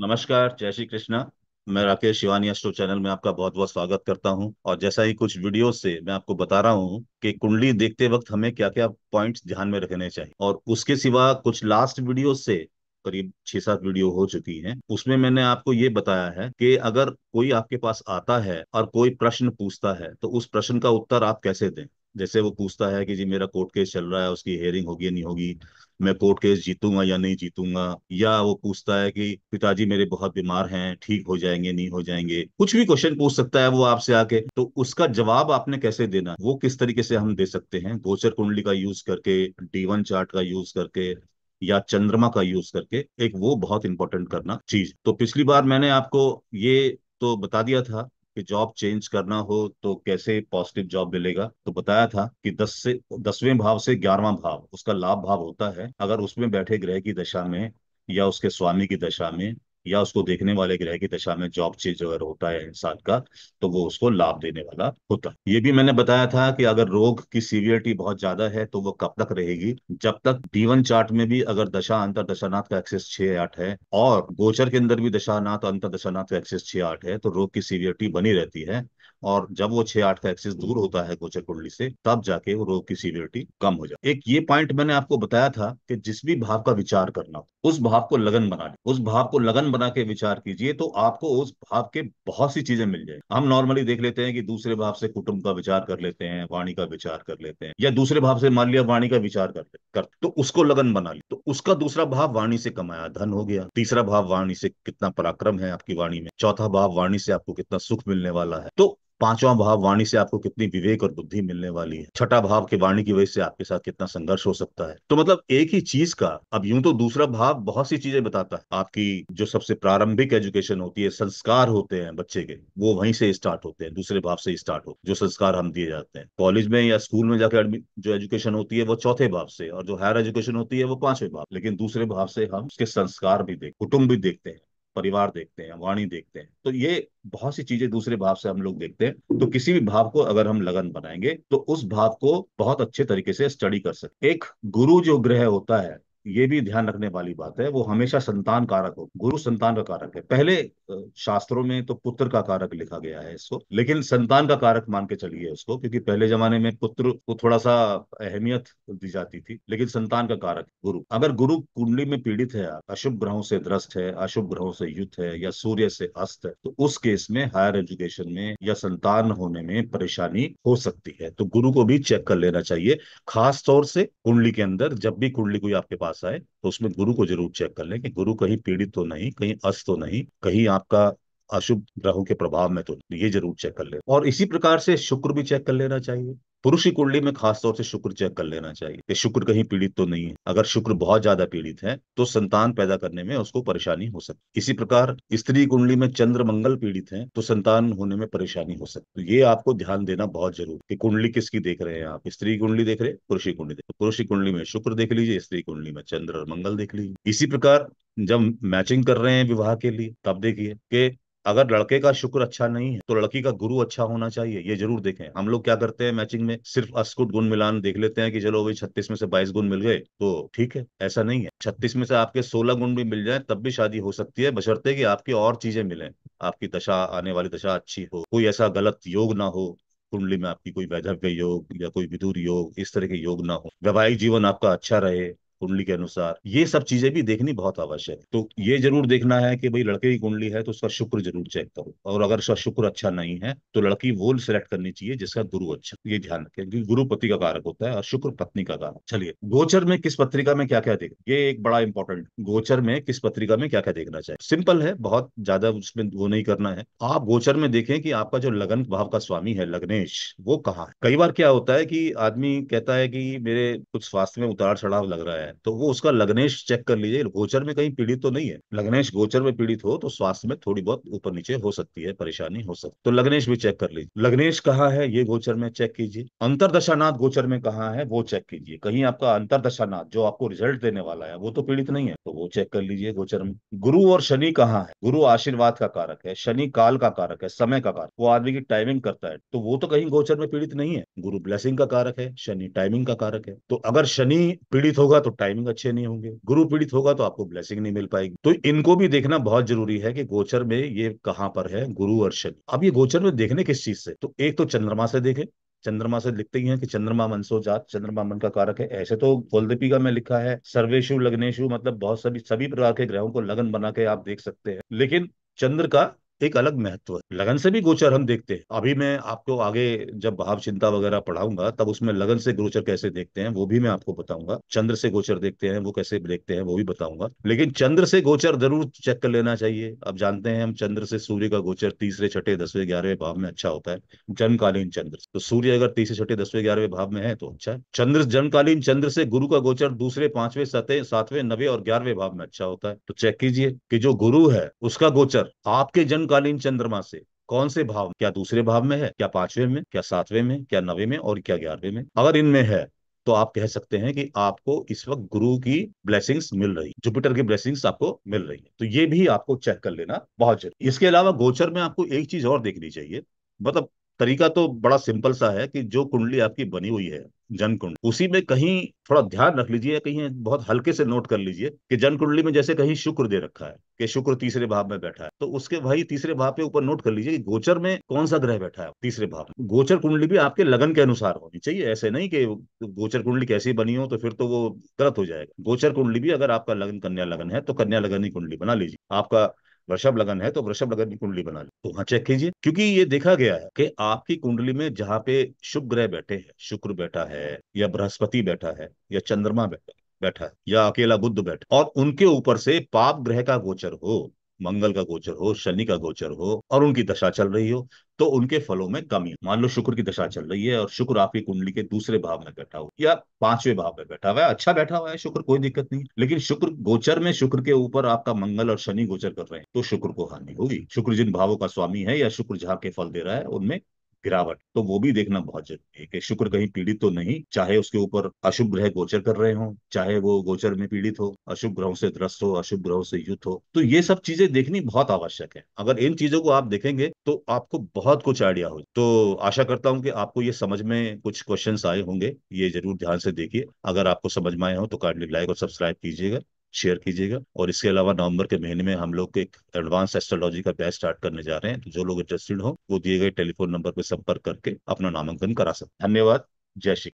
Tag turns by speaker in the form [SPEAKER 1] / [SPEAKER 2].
[SPEAKER 1] नमस्कार जय श्री कृष्णा मैं राकेश शिवानी अस्टो चैनल में आपका बहुत बहुत स्वागत करता हूं और जैसा ही कुछ वीडियो से मैं आपको बता रहा हूं कि कुंडली देखते वक्त हमें क्या क्या पॉइंट्स ध्यान में रखने चाहिए और उसके सिवा कुछ लास्ट वीडियो से करीब छह सात वीडियो हो चुकी हैं उसमें मैंने आपको ये बताया है कि अगर कोई आपके पास आता है और कोई प्रश्न पूछता है तो उस प्रश्न का उत्तर आप कैसे दें जैसे वो पूछता है कि जी मेरा कोर्ट केस चल रहा है उसकी हेयरिंग होगी या नहीं होगी मैं कोर्ट केस जीतूंगा या नहीं जीतूंगा या वो पूछता है कि पिताजी मेरे बहुत बीमार हैं ठीक हो जाएंगे नहीं हो जाएंगे कुछ भी क्वेश्चन पूछ सकता है वो आपसे आके तो उसका जवाब आपने कैसे देना वो किस तरीके से हम दे सकते हैं गोचर कुंडली का यूज करके डीवन चार्ट का यूज करके या चंद्रमा का यूज करके एक वो बहुत इंपॉर्टेंट करना चीज तो पिछली बार मैंने आपको ये तो बता दिया था कि जॉब चेंज करना हो तो कैसे पॉजिटिव जॉब मिलेगा तो बताया था कि दस से दसवें भाव से ग्यारहवा भाव उसका लाभ भाव होता है अगर उसमें बैठे ग्रह की दशा में या उसके स्वामी की दशा में या उसको देखने वाले ग्रह की दशा में जॉब चेंज अगर होता है इंसान का तो वो उसको लाभ देने वाला होता है ये भी मैंने बताया था कि अगर रोग की सीवियरिटी बहुत ज्यादा है तो वो कब तक रहेगी जब तक डीवन चार्ट में भी अगर दशा अंतर दशानाथ का एक्सेस छह आठ है और गोचर के अंदर भी दशानाथ अंतर दशानाथ का एक्सेस छह आठ है तो रोग की सीवियरिटी बनी रहती है और जब वो छह आठ का एक्सिस दूर होता है गोचर कुंडली से तब जाके वो रोग की सीवियरिटी कम हो जाए एक ये पॉइंट मैंने आपको बताया था कि जिस भी भाव का विचार करना उस भाव को लगन बना ले उस भाव को लगन बना के विचार कीजिए तो आपको उस भाव के बहुत सी चीजें मिल जाए हम नॉर्मली देख लेते हैं कि दूसरे भाव से कुटुंब का विचार कर लेते हैं वाणी का विचार कर लेते हैं या दूसरे भाव से मान लिया वाणी का विचार कर कर तो उसको लगन बना ली तो उसका दूसरा भाव वाणी से कमाया धन हो गया तीसरा भाव वाणी से कितना पराक्रम है आपकी वाणी में चौथा भाव वाणी से आपको कितना सुख मिलने वाला है तो पांचवा भाव वाणी से आपको कितनी विवेक और बुद्धि मिलने वाली है छठा भाव के वाणी की वजह से आपके साथ कितना संघर्ष हो सकता है तो मतलब एक ही चीज का अब यूं तो दूसरा भाव बहुत सी चीजें बताता है आपकी जो सबसे प्रारंभिक एजुकेशन होती है संस्कार होते हैं बच्चे के वो वहीं से स्टार्ट होते हैं दूसरे भाव से स्टार्ट हो जो संस्कार हम दिए जाते हैं कॉलेज में या स्कूल में जाकर जो एजुकेशन होती है वो चौथे भाव से और जो हायर एजुकेशन होती है वो पांचवें भाव लेकिन दूसरे भाव से हम उसके संस्कार भी देख कुटुंब भी देखते हैं परिवार देखते हैं वाणी देखते हैं तो ये बहुत सी चीजें दूसरे भाव से हम लोग देखते हैं तो किसी भी भाव को अगर हम लगन बनाएंगे तो उस भाव को बहुत अच्छे तरीके से स्टडी कर सकते एक गुरु जो ग्रह होता है ये भी ध्यान रखने वाली बात है वो हमेशा संतान कारक हो गुरु संतान का कारक है पहले शास्त्रों में तो पुत्र का कारक लिखा गया है इसको लेकिन संतान का कारक मान के चलिए उसको क्योंकि पहले जमाने में पुत्र को थोड़ा सा अहमियत दी जाती थी लेकिन संतान का कारक गुरु अगर गुरु कुंडली में पीड़ित है अशुभ ग्रहों से ध्रस्त है अशुभ ग्रहों से युद्ध है या सूर्य से अस्त है तो उस केस में हायर एजुकेशन में या संतान होने में परेशानी हो सकती है तो गुरु को भी चेक कर लेना चाहिए खास तौर से कुंडली के अंदर जब भी कुंडली कोई आपके पास पास आए तो उसमें गुरु को जरूर चेक कर लें कि गुरु कहीं पीड़ित तो नहीं कहीं अस्त तो नहीं कहीं आपका अशुभ ग्रहों के प्रभाव में तो ये जरूर चेक कर ले और इसी प्रकार से शुक्र भी चेक कर लेना चाहिए पुरुष की कुंडली में खासतौर से शुक्र चेक कर लेना चाहिए कि शुक्र कहीं पीड़ित तो नहीं है अगर शुक्र बहुत ज्यादा पीड़ित है तो संतान पैदा करने में उसको परेशानी हो सकती है इसी प्रकार स्त्री कुंडली में चंद्र मंगल पीड़ित है तो संतान होने में परेशानी हो सकती तो ये आपको ध्यान देना बहुत जरूर कि कुंडली किसकी देख रहे हैं आप स्त्री कुंडली देख रहे हैं पुरुष की कुंडली देख पुरुष की कुंडली में शुक्र देख लीजिए स्त्री कुंडली में चंद्र और मंगल देख लीजिए इसी प्रकार जब मैचिंग कर रहे हैं विवाह के लिए तब देखिए कि अगर लड़के का शुक्र अच्छा नहीं है तो लड़की का गुरु अच्छा होना चाहिए ये जरूर देखें हम लोग क्या करते हैं मैचिंग में सिर्फ अस्कुट गुण मिलान देख लेते हैं कि चलो भाई छत्तीस में से बाईस गुण मिल गए तो ठीक है ऐसा नहीं है छत्तीस में से आपके सोलह गुण भी मिल जाए तब भी शादी हो सकती है बशर्ते कि आपकी और चीजें मिले आपकी दशा आने वाली दशा अच्छी हो कोई ऐसा गलत योग ना हो कुंडली में आपकी कोई वैधव्य योग या कोई विदुर योग इस तरह के योग ना हो वैवाहिक जीवन आपका अच्छा रहे कुंडली के अनुसार ये सब चीजें भी देखनी बहुत आवश्यक तो ये जरूर देखना है कि भाई लड़के की कुंडली है तो उसका शुक्र जरूर चेक करो और अगर उसका शुक्र अच्छा नहीं है तो लड़की वो सिलेक्ट करनी चाहिए जिसका गुरु अच्छा ये ध्यान रखें क्योंकि गुरु पति का कारक होता है और शुक्र पत्नी का कारक चलिए गोचर में किस पत्रिका में क्या क्या देखना ये एक बड़ा इंपॉर्टेंट गोचर में किस पत्रिका में क्या क्या देखना चाहिए सिंपल है बहुत ज्यादा उसमें वो नहीं करना है आप गोचर में देखें कि आपका जो लगन भाव का स्वामी है लग्नेश वो कहा है कई बार क्या होता है कि आदमी कहता है कि मेरे कुछ स्वास्थ्य में उतार चढ़ाव लग रहा है है तो वो उसका लग्नेश चेक कर लीजिए गोचर में कहीं पीड़ित तो नहीं है लग्नेश गोचर में पीड़ित हो तो स्वास्थ्य में थोड़ी बहुत ऊपर नीचे हो सकती है परेशानी हो सकती तो लग्नेश भी चेक कर लीजिए लग्नेश कहा है ये गोचर में चेक कीजिए दशानाथ गोचर में कहा है वो चेक कीजिए कहीं आपका दशानाथ जो आपको रिजल्ट देने वाला है वो तो पीड़ित नहीं है तो वो चेक कर लीजिए गोचर में गुरु और शनि कहाँ है गुरु आशीर्वाद का कारक है शनि काल का कारक है समय का कारक वो आदमी की टाइमिंग करता है तो वो तो कहीं गोचर में पीड़ित नहीं है गुरु ब्लेसिंग का कारक है शनि टाइमिंग का कारक है तो अगर शनि पीड़ित होगा तो टाइमिंग अच्छे नहीं होंगे गुरु पीड़ित होगा तो आपको ब्लेसिंग नहीं मिल पाएगी तो इनको भी देखना बहुत जरूरी है कि गोचर में ये कहाँ पर है गुरु और शनि अब ये गोचर में देखने किस चीज से तो एक तो चंद्रमा से देखें चंद्रमा से लिखते ही हैं कि चंद्रमा मनसो जात चंद्रमा मन का कारक है ऐसे तो गोलदीपिका में लिखा है सर्वेशु लग्नेशु मतलब बहुत सभी सभी प्रकार के ग्रहों को लगन बना के आप देख सकते हैं लेकिन चंद्र का एक अलग महत्व है लगन से भी गोचर हम देखते हैं अभी मैं आपको आगे जब भाव चिंता वगैरह पढ़ाऊंगा तब उसमें लगन से गोचर कैसे देखते हैं वो भी मैं आपको बताऊंगा चंद्र से गोचर देखते हैं वो कैसे देखते हैं वो भी बताऊंगा लेकिन चंद्र से गोचर जरूर चेक कर लेना चाहिए अब जानते हैं हम चंद्र से सूर्य का गोचर तीसरे छठे दसवें ग्यारहवें भाव में अच्छा होता है जन्मकालीन चंद्र तो सूर्य अगर तीसरे छठे दसवें ग्यारहवें भाव में है तो अच्छा है चंद्र जन्मकालीन चंद्र से गुरु का गोचर दूसरे पांचवें सतह सातवें नवे और ग्यारहवें भाव में अच्छा होता है तो चेक कीजिए कि जो गुरु है उसका गोचर आपके जन्म पूर्णकालीन चंद्रमा से कौन से भाव क्या दूसरे भाव में है क्या पांचवे में क्या सातवें में क्या नवे में और क्या ग्यारहवें में अगर इनमें है तो आप कह सकते हैं कि आपको इस वक्त गुरु की ब्लेसिंग्स मिल रही जुपिटर की ब्लेसिंग्स आपको मिल रही है तो ये भी आपको चेक कर लेना बहुत जरूरी इसके अलावा गोचर में आपको एक चीज और देखनी चाहिए मतलब तरीका तो बड़ा सिंपल सा है कि जो कुंडली आपकी बनी हुई है जन कुंडली उसी में कहीं थोड़ा ध्यान रख लीजिए कहीं बहुत हल्के से नोट कर लीजिए कि जन कुंडली में जैसे कहीं शुक्र दे रखा है कि शुक्र तीसरे भाव में बैठा है तो उसके भाई तीसरे भाव के ऊपर नोट कर लीजिए कि गोचर में कौन सा ग्रह बैठा है तीसरे भाव में गोचर कुंडली भी आपके लगन के अनुसार होनी चाहिए ऐसे नहीं कि गोचर कुंडली कैसी बनी हो तो फिर तो वो गलत हो जाएगा गोचर कुंडली भी अगर आपका लगन कन्या लगन है तो कन्या लगन ही कुंडली बना लीजिए आपका वृषभ लगन है तो वृषभ लगन की कुंडली बना ले तो वहां चेक कीजिए क्योंकि ये देखा गया है कि आपकी कुंडली में जहाँ पे शुभ ग्रह बैठे हैं शुक्र बैठा है या बृहस्पति बैठा है या चंद्रमा बैठा बैठा है या अकेला बुद्ध बैठा और उनके ऊपर से पाप ग्रह का गोचर हो मंगल का गोचर हो शनि का गोचर हो और उनकी दशा चल रही हो तो उनके फलों में कमी मान लो शुक्र की दशा चल रही है और शुक्र आपकी कुंडली के दूसरे भाव में बैठा हो या पांचवें भाव में बैठा हुआ है अच्छा बैठा हुआ है शुक्र कोई दिक्कत नहीं लेकिन शुक्र गोचर में शुक्र के ऊपर आपका मंगल और शनि गोचर कर रहे हैं तो शुक्र को हानि होगी शुक्र जिन भावों का स्वामी है या शुक्र जहाँ के फल दे रहा है उनमें गिरावट तो वो भी देखना बहुत जरूरी है कि शुक्र कहीं पीड़ित तो नहीं चाहे उसके ऊपर अशुभ ग्रह गोचर कर रहे हो चाहे वो गोचर में पीड़ित हो अशुभ ग्रहों से त्रस्त हो अशुभ ग्रहों से युद्ध हो तो ये सब चीजें देखनी बहुत आवश्यक है अगर इन चीजों को आप देखेंगे तो आपको बहुत कुछ आइडिया हो तो आशा करता हूँ कि आपको ये समझ में कुछ क्वेश्चन आए होंगे ये जरूर ध्यान से देखिए अगर आपको समझ में आए हो तो कार्डली लाइक और सब्सक्राइब कीजिएगा शेयर कीजिएगा और इसके अलावा नवंबर के महीने में हम लोग एक एडवांस एस्ट्रोलॉजी का बैच स्टार्ट करने जा रहे हैं तो जो लोग इंटरेस्टेड हो वो दिए गए टेलीफोन नंबर पर संपर्क करके अपना नामांकन करा सकते धन्यवाद जय श्री